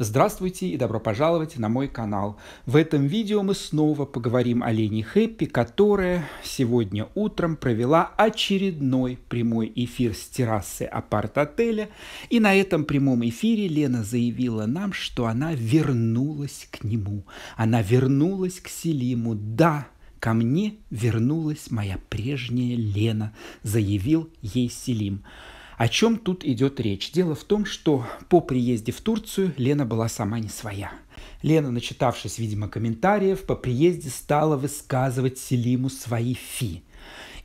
Здравствуйте и добро пожаловать на мой канал. В этом видео мы снова поговорим о Лене Хэппи, которая сегодня утром провела очередной прямой эфир с террасы апарт-отеля. И на этом прямом эфире Лена заявила нам, что она вернулась к нему. Она вернулась к Селиму. Да, «Ко мне вернулась моя прежняя Лена», — заявил ей Селим. О чем тут идет речь? Дело в том, что по приезде в Турцию Лена была сама не своя. Лена, начитавшись, видимо, комментариев, по приезде стала высказывать Селиму свои фи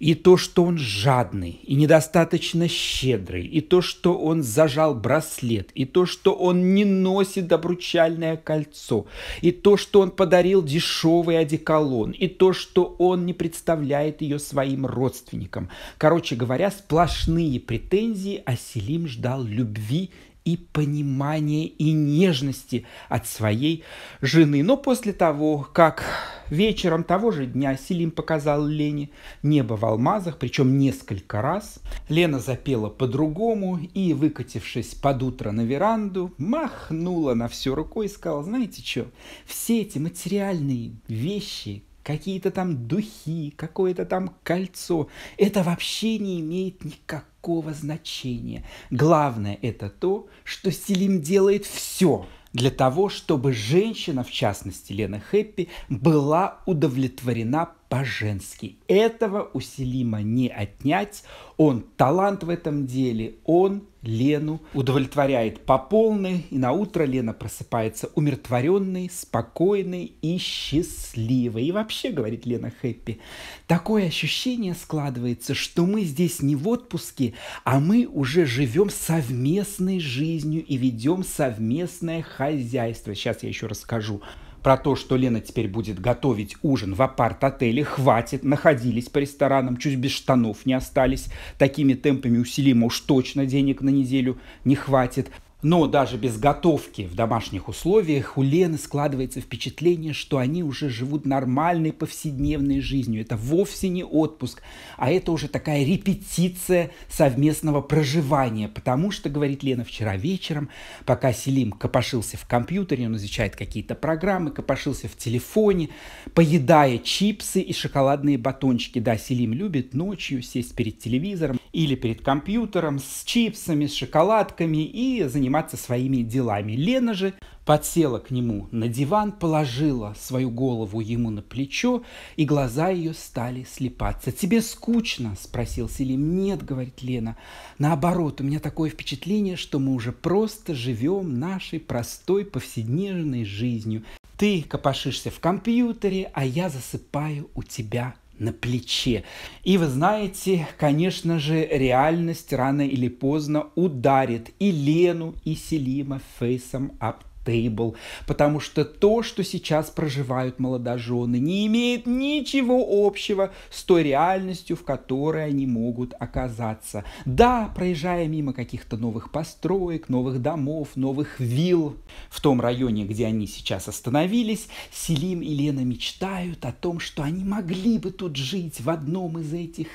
и то, что он жадный и недостаточно щедрый, и то, что он зажал браслет, и то, что он не носит обручальное кольцо, и то, что он подарил дешевый одеколон, и то, что он не представляет ее своим родственникам. Короче говоря, сплошные претензии А Селим ждал любви и понимания и нежности от своей жены. Но после того, как вечером того же дня Селим показал Лене «Небо в алмазах», причем несколько раз, Лена запела по-другому и, выкатившись под утро на веранду, махнула на все рукой и сказала, знаете что, все эти материальные вещи, какие-то там духи, какое-то там кольцо. Это вообще не имеет никакого значения. Главное это то, что Селим делает все для того, чтобы женщина, в частности Лена Хэппи, была удовлетворена по-женски. Этого у Селима не отнять. Он талант в этом деле, он Лену, удовлетворяет по полной, и на утро Лена просыпается умиротворенной, спокойной и счастливой. И вообще, говорит Лена Хэппи, такое ощущение складывается, что мы здесь не в отпуске, а мы уже живем совместной жизнью и ведем совместное хозяйство. Сейчас я еще расскажу. Про то, что Лена теперь будет готовить ужин в апарт-отеле, хватит. Находились по ресторанам, чуть без штанов не остались. Такими темпами усилимо уж точно денег на неделю не хватит. Но даже без готовки в домашних условиях у Лены складывается впечатление, что они уже живут нормальной повседневной жизнью. Это вовсе не отпуск, а это уже такая репетиция совместного проживания. Потому что, говорит Лена, вчера вечером, пока Селим копошился в компьютере, он изучает какие-то программы, копошился в телефоне, поедая чипсы и шоколадные батончики. Да, Селим любит ночью сесть перед телевизором или перед компьютером с чипсами, с шоколадками и заниматься заниматься своими делами. Лена же подсела к нему на диван, положила свою голову ему на плечо, и глаза ее стали слепаться. «Тебе скучно?» – спросил Селим. «Нет», – говорит Лена. «Наоборот, у меня такое впечатление, что мы уже просто живем нашей простой повседневной жизнью. Ты копошишься в компьютере, а я засыпаю у тебя на плече. И вы знаете, конечно же, реальность рано или поздно ударит и Лену, и Селима фейсом об Table, потому что то, что сейчас проживают молодожены, не имеет ничего общего с той реальностью, в которой они могут оказаться. Да, проезжая мимо каких-то новых построек, новых домов, новых вилл в том районе, где они сейчас остановились, Селим и Лена мечтают о том, что они могли бы тут жить в одном из этих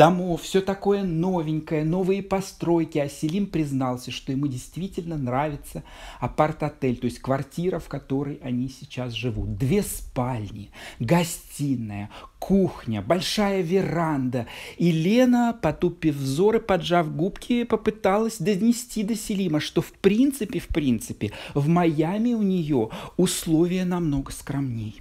домов, все такое новенькое, новые постройки. А Селим признался, что ему действительно нравится апарт-отель, то есть квартира, в которой они сейчас живут. Две спальни, гостиная, кухня, большая веранда. И Лена, потупив взоры, поджав губки, попыталась донести до Селима, что в принципе, в принципе, в Майами у нее условия намного скромнее.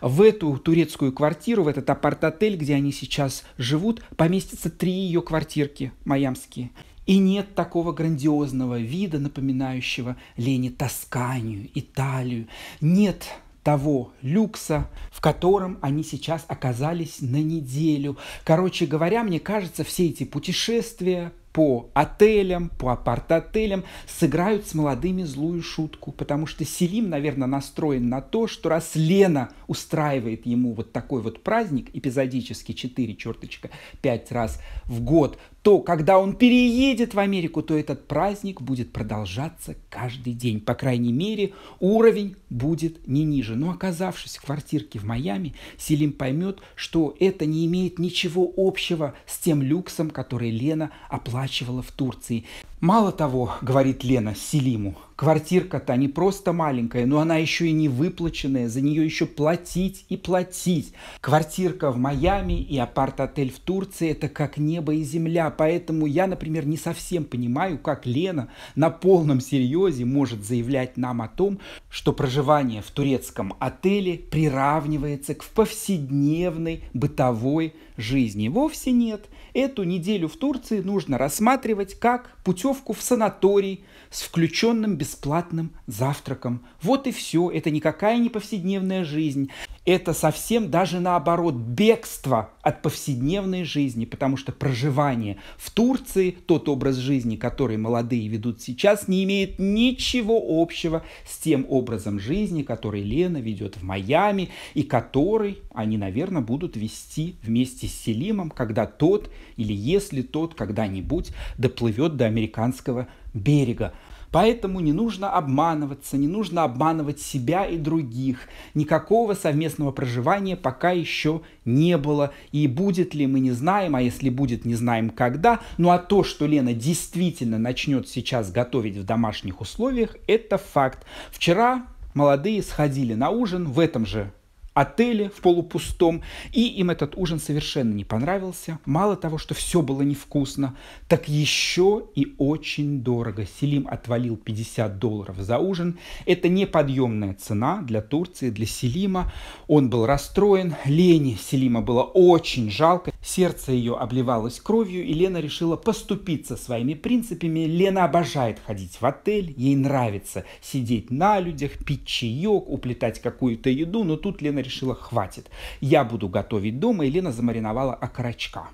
В эту турецкую квартиру, в этот апарт-отель, где они сейчас живут, поместятся три ее квартирки майамские. И нет такого грандиозного вида, напоминающего Лене Тосканию, Италию. Нет того люкса, в котором они сейчас оказались на неделю. Короче говоря, мне кажется, все эти путешествия, по отелям, по апарт-отелям, сыграют с молодыми злую шутку, потому что Селим, наверное, настроен на то, что раз Лена устраивает ему вот такой вот праздник, эпизодически 4, черточка, 5 раз в год то когда он переедет в Америку, то этот праздник будет продолжаться каждый день. По крайней мере, уровень будет не ниже. Но оказавшись в квартирке в Майами, Селим поймет, что это не имеет ничего общего с тем люксом, который Лена оплачивала в Турции. Мало того, говорит Лена Селиму, квартирка-то не просто маленькая, но она еще и не выплаченная, за нее еще платить и платить. Квартирка в Майами и апарт-отель в Турции – это как небо и земля, поэтому я, например, не совсем понимаю, как Лена на полном серьезе может заявлять нам о том, что проживание в турецком отеле приравнивается к повседневной бытовой жизни. Вовсе нет – Эту неделю в Турции нужно рассматривать как путевку в санаторий с включенным бесплатным завтраком. Вот и все. Это никакая не повседневная жизнь это совсем даже наоборот бегство от повседневной жизни, потому что проживание в Турции, тот образ жизни, который молодые ведут сейчас, не имеет ничего общего с тем образом жизни, который Лена ведет в Майами и который они, наверное, будут вести вместе с Селимом, когда тот или если тот когда-нибудь доплывет до американского берега. Поэтому не нужно обманываться, не нужно обманывать себя и других. Никакого совместного проживания пока еще не было. И будет ли, мы не знаем, а если будет, не знаем когда. Ну а то, что Лена действительно начнет сейчас готовить в домашних условиях, это факт. Вчера молодые сходили на ужин в этом же отеле в полупустом, и им этот ужин совершенно не понравился. Мало того, что все было невкусно, так еще и очень дорого. Селим отвалил 50 долларов за ужин. Это неподъемная цена для Турции, для Селима. Он был расстроен. Лене Селима было очень жалко. Сердце ее обливалось кровью, и Лена решила поступиться своими принципами. Лена обожает ходить в отель, ей нравится сидеть на людях, пить чаек, уплетать какую-то еду, но тут Лена решила, хватит. Я буду готовить дома, и Лена замариновала окорочка.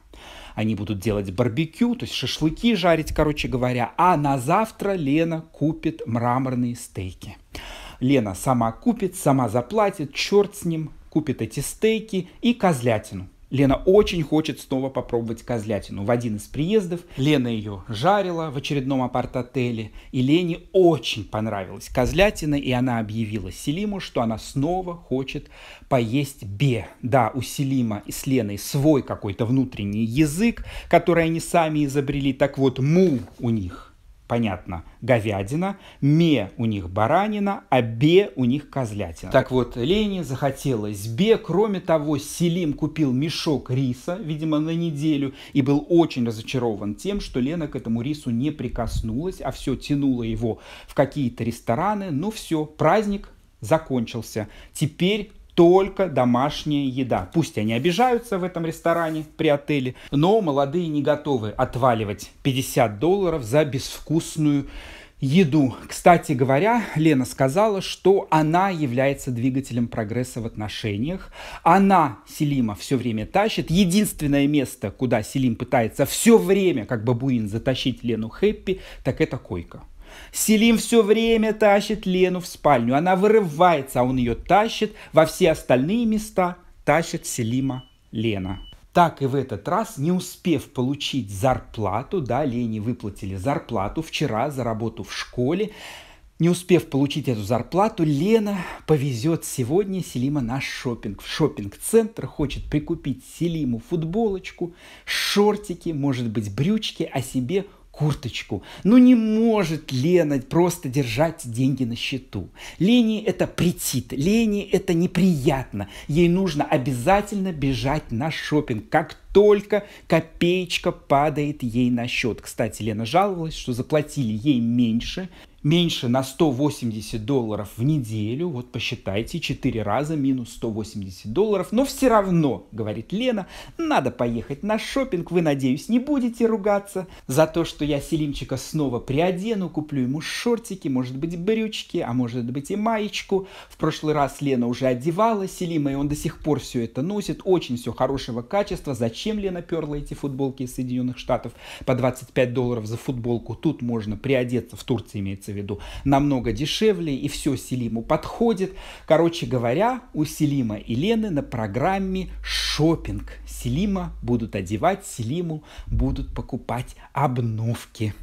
Они будут делать барбекю, то есть шашлыки жарить, короче говоря. А на завтра Лена купит мраморные стейки. Лена сама купит, сама заплатит, черт с ним, купит эти стейки и козлятину. Лена очень хочет снова попробовать козлятину. В один из приездов Лена ее жарила в очередном апарт-отеле, и Лене очень понравилась козлятина, и она объявила Селиму, что она снова хочет поесть бе. Да, у Селима и с Леной свой какой-то внутренний язык, который они сами изобрели. Так вот, му у них понятно, говядина, ме у них баранина, а бе у них козлятина. Так вот, Лене захотелось бе. Кроме того, Селим купил мешок риса, видимо, на неделю, и был очень разочарован тем, что Лена к этому рису не прикоснулась, а все тянуло его в какие-то рестораны. Ну все, праздник закончился. Теперь только домашняя еда. Пусть они обижаются в этом ресторане при отеле, но молодые не готовы отваливать 50 долларов за безвкусную еду. Кстати говоря, Лена сказала, что она является двигателем прогресса в отношениях. Она Селима все время тащит. Единственное место, куда Селим пытается все время, как бы бабуин, затащить Лену Хэппи, так это койка. Селим все время тащит Лену в спальню. Она вырывается, а он ее тащит. Во все остальные места тащит Селима Лена. Так и в этот раз, не успев получить зарплату, да, Лене выплатили зарплату вчера за работу в школе, не успев получить эту зарплату, Лена повезет сегодня Селима на шопинг. В шопинг-центр хочет прикупить Селиму футболочку, шортики, может быть, брючки, а себе курточку. Ну не может Лена просто держать деньги на счету. Лене это претит, Лене это неприятно. Ей нужно обязательно бежать на шопинг, как только копеечка падает ей на счет. Кстати, Лена жаловалась, что заплатили ей меньше, меньше на 180 долларов в неделю, вот посчитайте, 4 раза минус 180 долларов, но все равно, говорит Лена, надо поехать на шопинг, вы, надеюсь, не будете ругаться за то, что я Селимчика снова приодену, куплю ему шортики, может быть, брючки, а может быть и маечку. В прошлый раз Лена уже одевала Селима, и он до сих пор все это носит, очень все хорошего качества, зачем Лена перла эти футболки из Соединенных Штатов по 25 долларов за футболку, тут можно приодеться, в Турции имеется имеется в виду, намного дешевле, и все Селиму подходит. Короче говоря, у Селима и Лены на программе шопинг. Селима будут одевать, Селиму будут покупать обновки.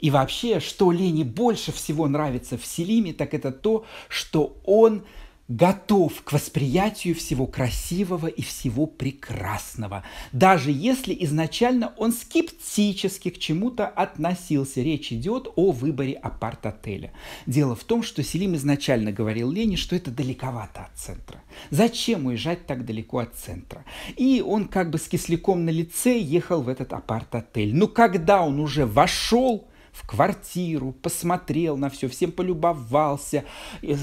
И вообще, что Лене больше всего нравится в Селиме, так это то, что он готов к восприятию всего красивого и всего прекрасного, даже если изначально он скептически к чему-то относился. Речь идет о выборе апарт-отеля. Дело в том, что Селим изначально говорил Лене, что это далековато от центра. Зачем уезжать так далеко от центра? И он как бы с кисляком на лице ехал в этот апарт-отель. Но когда он уже вошел, в квартиру, посмотрел на все, всем полюбовался,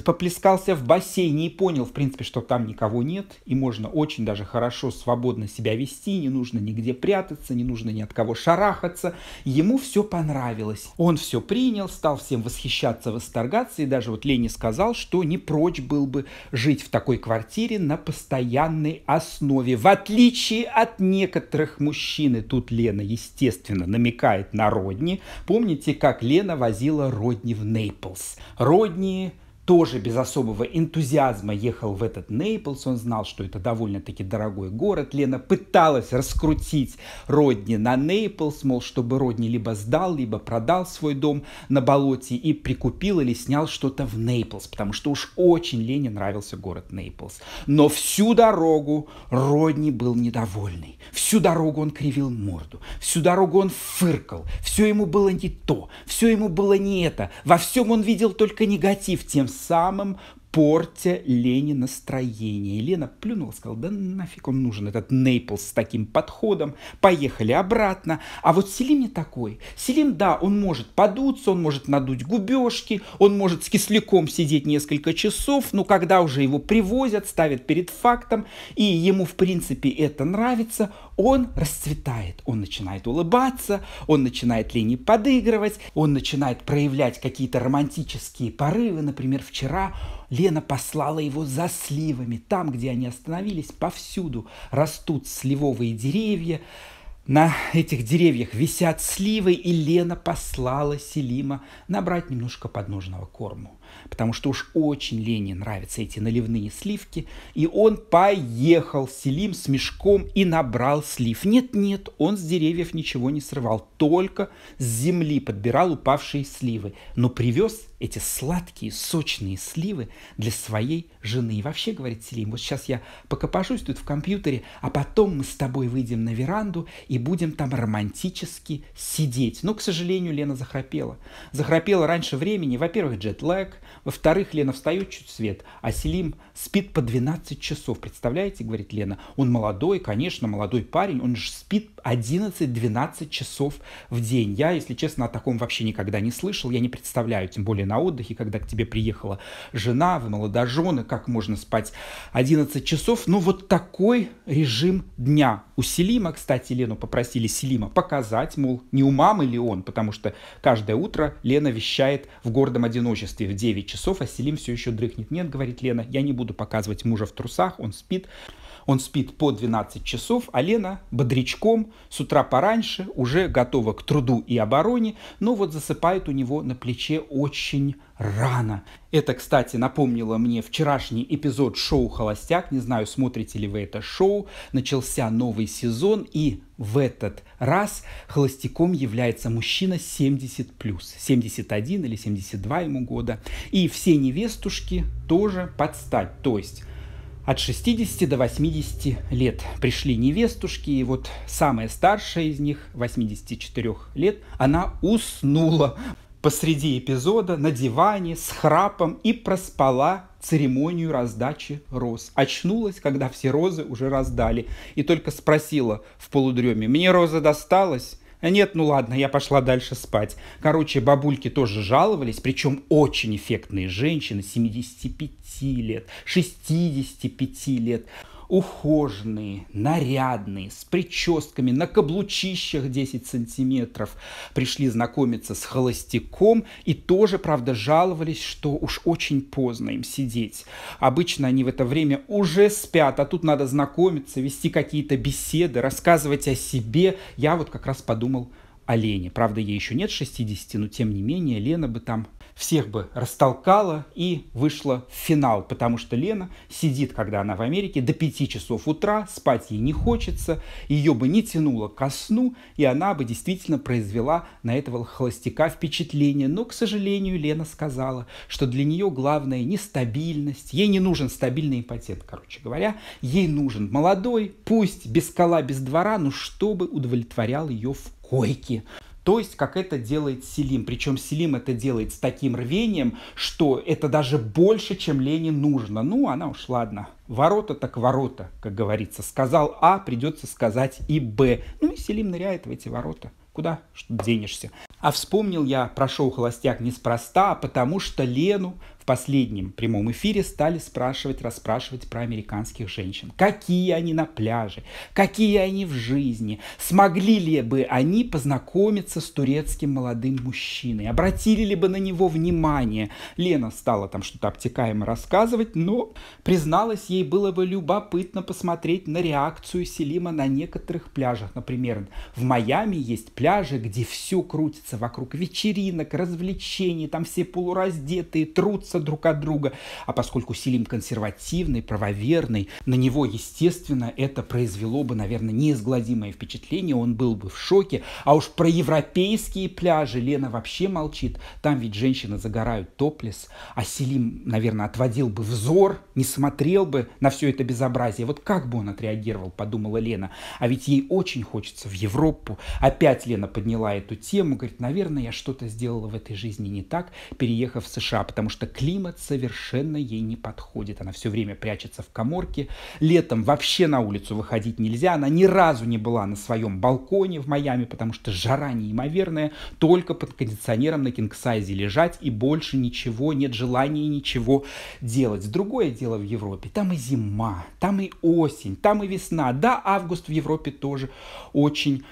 поплескался в бассейне и понял, в принципе, что там никого нет, и можно очень даже хорошо, свободно себя вести, не нужно нигде прятаться, не нужно ни от кого шарахаться. Ему все понравилось. Он все принял, стал всем восхищаться, восторгаться, и даже вот Лени сказал, что не прочь был бы жить в такой квартире на постоянной основе, в отличие от некоторых мужчин. И тут Лена, естественно, намекает на Родни. Помните, Помните, как Лена возила Родни в Нейплс? Родни тоже без особого энтузиазма ехал в этот Нейплс. Он знал, что это довольно-таки дорогой город. Лена пыталась раскрутить Родни на Нейплс, мол, чтобы Родни либо сдал, либо продал свой дом на болоте и прикупил или снял что-то в Нейплс, потому что уж очень Лене нравился город Нейплс. Но всю дорогу Родни был недовольный. Всю дорогу он кривил морду. Всю дорогу он фыркал. Все ему было не то. Все ему было не это. Во всем он видел только негатив тем langsamem портя Лене настроение. И Лена плюнула, сказала, да нафиг он нужен, этот Нейплс с таким подходом, поехали обратно. А вот Селим не такой. Селим, да, он может подуться, он может надуть губежки, он может с кисляком сидеть несколько часов, но когда уже его привозят, ставят перед фактом, и ему, в принципе, это нравится, он расцветает, он начинает улыбаться, он начинает Лене подыгрывать, он начинает проявлять какие-то романтические порывы. Например, вчера Лена послала его за сливами. Там, где они остановились, повсюду растут сливовые деревья. На этих деревьях висят сливы, и Лена послала Селима набрать немножко подножного корму потому что уж очень Лене нравятся эти наливные сливки, и он поехал Селим с мешком и набрал слив. Нет-нет, он с деревьев ничего не срывал, только с земли подбирал упавшие сливы, но привез эти сладкие, сочные сливы для своей жены. И вообще, говорит Селим, вот сейчас я покопошусь тут в компьютере, а потом мы с тобой выйдем на веранду и будем там романтически сидеть. Но, к сожалению, Лена захрапела. Захрапела раньше времени. Во-первых, джетлэг, во-вторых, Лена встает чуть свет, а Селим спит по 12 часов. Представляете, говорит Лена, он молодой, конечно, молодой парень, он же спит 11-12 часов в день. Я, если честно, о таком вообще никогда не слышал, я не представляю, тем более на отдыхе, когда к тебе приехала жена, вы молодожены, как можно спать 11 часов. Ну, вот такой режим дня. У Селима, кстати, Лену попросили Селима показать, мол, не у мамы ли он, потому что каждое утро Лена вещает в гордом одиночестве в 9 9 часов, а Селим все еще дрыхнет. Нет, говорит Лена, я не буду показывать мужа в трусах, он спит. Он спит по 12 часов, а Лена бодрячком с утра пораньше уже готова к труду и обороне, но вот засыпает у него на плече очень рано. Это, кстати, напомнило мне вчерашний эпизод шоу «Холостяк». Не знаю, смотрите ли вы это шоу. Начался новый сезон, и в этот раз холостяком является мужчина 70+, 71 или 72 ему года. И все невестушки тоже подстать. То есть от 60 до 80 лет пришли невестушки, и вот самая старшая из них, 84 лет, она уснула посреди эпизода на диване с храпом и проспала церемонию раздачи роз. Очнулась, когда все розы уже раздали, и только спросила в полудреме, «Мне роза досталась?» А нет, ну ладно, я пошла дальше спать. Короче, бабульки тоже жаловались, причем очень эффектные женщины 75 лет, 65 лет ухоженные, нарядные, с прическами, на каблучищах 10 сантиметров. Пришли знакомиться с холостяком и тоже, правда, жаловались, что уж очень поздно им сидеть. Обычно они в это время уже спят, а тут надо знакомиться, вести какие-то беседы, рассказывать о себе. Я вот как раз подумал о Лене. Правда, ей еще нет 60, но тем не менее Лена бы там всех бы растолкала и вышла в финал, потому что Лена сидит, когда она в Америке, до 5 часов утра, спать ей не хочется, ее бы не тянуло ко сну, и она бы действительно произвела на этого холостяка впечатление. Но, к сожалению, Лена сказала, что для нее главное не стабильность, ей не нужен стабильный импотент, короче говоря, ей нужен молодой, пусть без скала, без двора, но чтобы удовлетворял ее в койке. То есть, как это делает Селим. Причем Селим это делает с таким рвением, что это даже больше, чем Лене нужно. Ну, она уж ладно. Ворота так ворота, как говорится. Сказал А, придется сказать и Б. Ну и Селим ныряет в эти ворота. Куда что денешься? А вспомнил я про шоу «Холостяк» неспроста, а потому что Лену в последнем прямом эфире стали спрашивать, расспрашивать про американских женщин. Какие они на пляже, какие они в жизни, смогли ли бы они познакомиться с турецким молодым мужчиной, обратили ли бы на него внимание. Лена стала там что-то обтекаемо рассказывать, но призналась, ей было бы любопытно посмотреть на реакцию Селима на некоторых пляжах. Например, в Майами есть пляжи, где все крутится вокруг вечеринок, развлечений, там все полураздетые, трутся отличаются друг от друга, а поскольку Селим консервативный, правоверный, на него, естественно, это произвело бы, наверное, неизгладимое впечатление, он был бы в шоке, а уж про европейские пляжи Лена вообще молчит, там ведь женщины загорают топлес, а Селим, наверное, отводил бы взор, не смотрел бы на все это безобразие, вот как бы он отреагировал, подумала Лена, а ведь ей очень хочется в Европу, опять Лена подняла эту тему, говорит, наверное, я что-то сделала в этой жизни не так, переехав в США, потому что климат совершенно ей не подходит. Она все время прячется в коморке. Летом вообще на улицу выходить нельзя. Она ни разу не была на своем балконе в Майами, потому что жара неимоверная. Только под кондиционером на кингсайзе лежать и больше ничего, нет желания ничего делать. Другое дело в Европе. Там и зима, там и осень, там и весна. Да, август в Европе тоже очень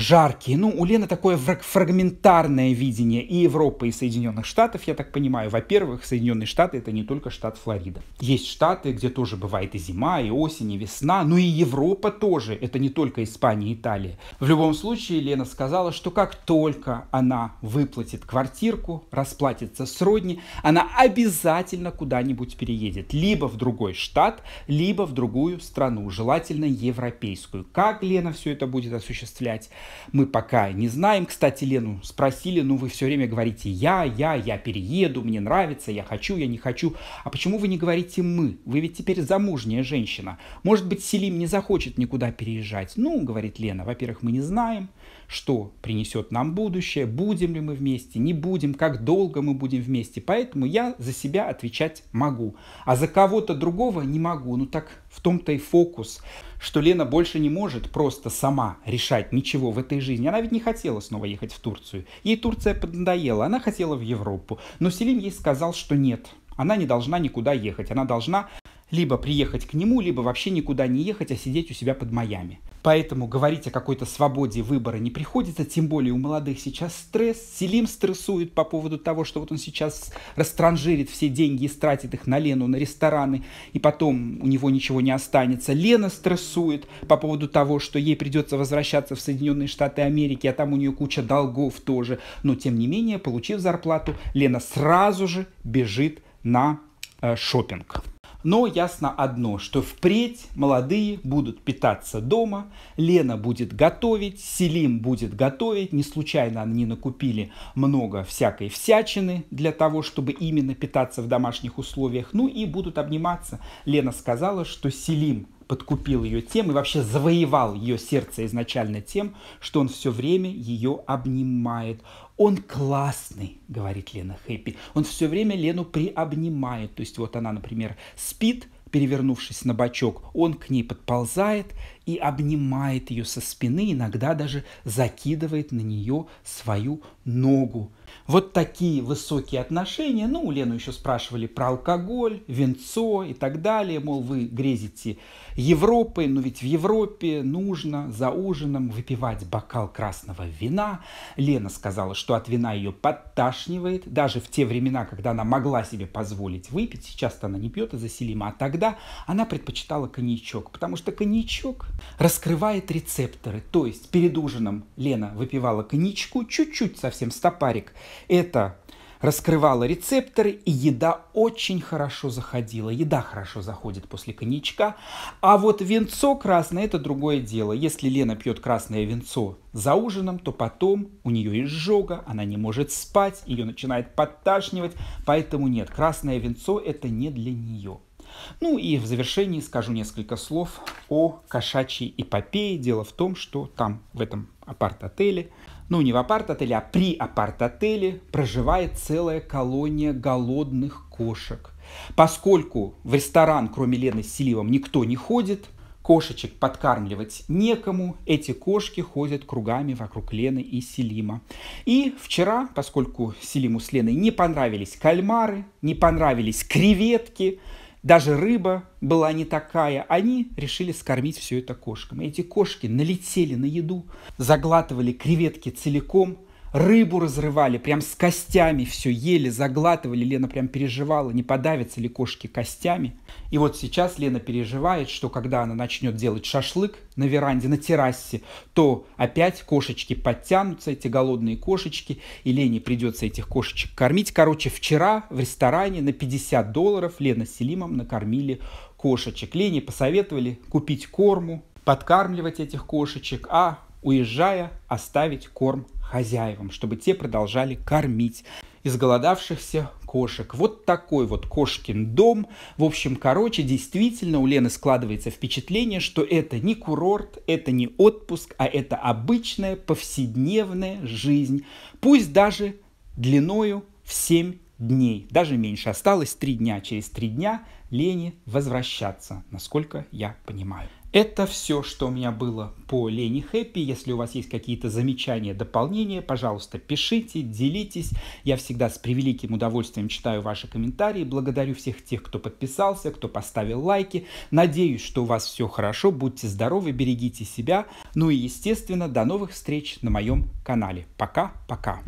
жаркие. Ну, у Лены такое фрагментарное видение и Европы, и Соединенных Штатов, я так понимаю. Во-первых, Соединенные Штаты — это не только штат Флорида. Есть штаты, где тоже бывает и зима, и осень, и весна, но и Европа тоже. Это не только Испания и Италия. В любом случае, Лена сказала, что как только она выплатит квартирку, расплатится с родни, она обязательно куда-нибудь переедет. Либо в другой штат, либо в другую страну, желательно европейскую. Как Лена все это будет осуществлять? мы пока не знаем. Кстати, Лену спросили, ну вы все время говорите «я», «я», «я перееду», «мне нравится», «я хочу», «я не хочу». А почему вы не говорите «мы»? Вы ведь теперь замужняя женщина. Может быть, Селим не захочет никуда переезжать. Ну, говорит Лена, во-первых, мы не знаем что принесет нам будущее, будем ли мы вместе, не будем, как долго мы будем вместе. Поэтому я за себя отвечать могу. А за кого-то другого не могу. Ну так в том-то и фокус, что Лена больше не может просто сама решать ничего в этой жизни. Она ведь не хотела снова ехать в Турцию. Ей Турция поднадоела, она хотела в Европу. Но Селим ей сказал, что нет, она не должна никуда ехать. Она должна либо приехать к нему, либо вообще никуда не ехать, а сидеть у себя под Майами. Поэтому говорить о какой-то свободе выбора не приходится, тем более у молодых сейчас стресс. Селим стрессует по поводу того, что вот он сейчас растранжирит все деньги и стратит их на Лену, на рестораны, и потом у него ничего не останется. Лена стрессует по поводу того, что ей придется возвращаться в Соединенные Штаты Америки, а там у нее куча долгов тоже. Но, тем не менее, получив зарплату, Лена сразу же бежит на э, шопинг. Но ясно одно, что впредь молодые будут питаться дома, Лена будет готовить, Селим будет готовить. Не случайно они накупили много всякой всячины для того, чтобы именно питаться в домашних условиях. Ну и будут обниматься. Лена сказала, что Селим подкупил ее тем и вообще завоевал ее сердце изначально тем, что он все время ее обнимает. Он классный, говорит Лена Хэппи. Он все время Лену приобнимает. То есть вот она, например, спит, перевернувшись на бочок, он к ней подползает и обнимает ее со спины, иногда даже закидывает на нее свою ногу. Вот такие высокие отношения, ну, у Лену еще спрашивали про алкоголь, венцо и так далее, мол, вы грезите Европой, но ведь в Европе нужно за ужином выпивать бокал красного вина. Лена сказала, что от вина ее подташнивает, даже в те времена, когда она могла себе позволить выпить, сейчас-то она не пьет из-за а Селима, а тогда она предпочитала коньячок, потому что коньячок раскрывает рецепторы, то есть перед ужином Лена выпивала коньячку, чуть-чуть совсем стопарик, это раскрывало рецепторы, и еда очень хорошо заходила. Еда хорошо заходит после коньячка. А вот венцо красное – это другое дело. Если Лена пьет красное венцо за ужином, то потом у нее изжога, она не может спать, ее начинает подташнивать. Поэтому нет, красное венцо – это не для нее. Ну и в завершении скажу несколько слов о кошачьей эпопее. Дело в том, что там, в этом апарт-отеле, ну не в апарт-отеле, а при апарт-отеле проживает целая колония голодных кошек. Поскольку в ресторан, кроме Лены с Селивом, никто не ходит, кошечек подкармливать некому, эти кошки ходят кругами вокруг Лены и Селима. И вчера, поскольку Селиму с Леной не понравились кальмары, не понравились креветки, даже рыба была не такая. Они решили скормить все это кошкам. Эти кошки налетели на еду, заглатывали креветки целиком – рыбу разрывали, прям с костями все ели, заглатывали. Лена прям переживала, не подавятся ли кошки костями. И вот сейчас Лена переживает, что когда она начнет делать шашлык на веранде, на террасе, то опять кошечки подтянутся, эти голодные кошечки, и Лене придется этих кошечек кормить. Короче, вчера в ресторане на 50 долларов Лена с Селимом накормили кошечек. Лене посоветовали купить корму, подкармливать этих кошечек, а уезжая оставить корм хозяевам, чтобы те продолжали кормить изголодавшихся кошек. Вот такой вот кошкин дом. В общем, короче, действительно у Лены складывается впечатление, что это не курорт, это не отпуск, а это обычная повседневная жизнь. Пусть даже длиною в 7 дней, даже меньше. Осталось 3 дня. Через 3 дня Лене возвращаться, насколько я понимаю. Это все, что у меня было по Лени Хэппи. Если у вас есть какие-то замечания, дополнения, пожалуйста, пишите, делитесь. Я всегда с превеликим удовольствием читаю ваши комментарии. Благодарю всех тех, кто подписался, кто поставил лайки. Надеюсь, что у вас все хорошо. Будьте здоровы, берегите себя. Ну и, естественно, до новых встреч на моем канале. Пока-пока.